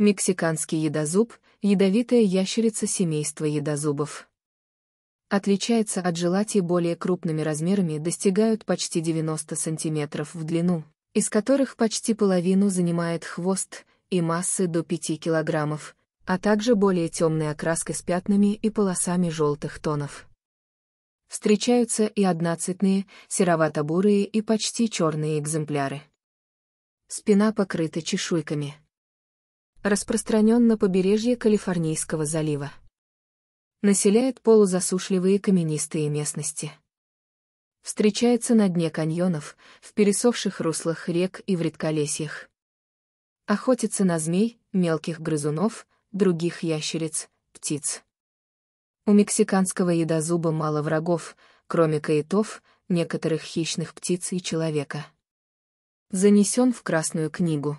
Мексиканский едозуб – ядовитая ящерица семейства едозубов. Отличается от желати более крупными размерами достигают почти 90 см в длину, из которых почти половину занимает хвост и массы до 5 кг, а также более темной окраской с пятнами и полосами желтых тонов. Встречаются и одноцветные, серовато-бурые и почти черные экземпляры. Спина покрыта чешуйками. Распространен на побережье Калифорнийского залива. Населяет полузасушливые каменистые местности. Встречается на дне каньонов, в пересохших руслах рек и в редколесьях. Охотится на змей, мелких грызунов, других ящериц, птиц. У мексиканского едозуба мало врагов, кроме каитов, некоторых хищных птиц и человека. Занесен в Красную книгу.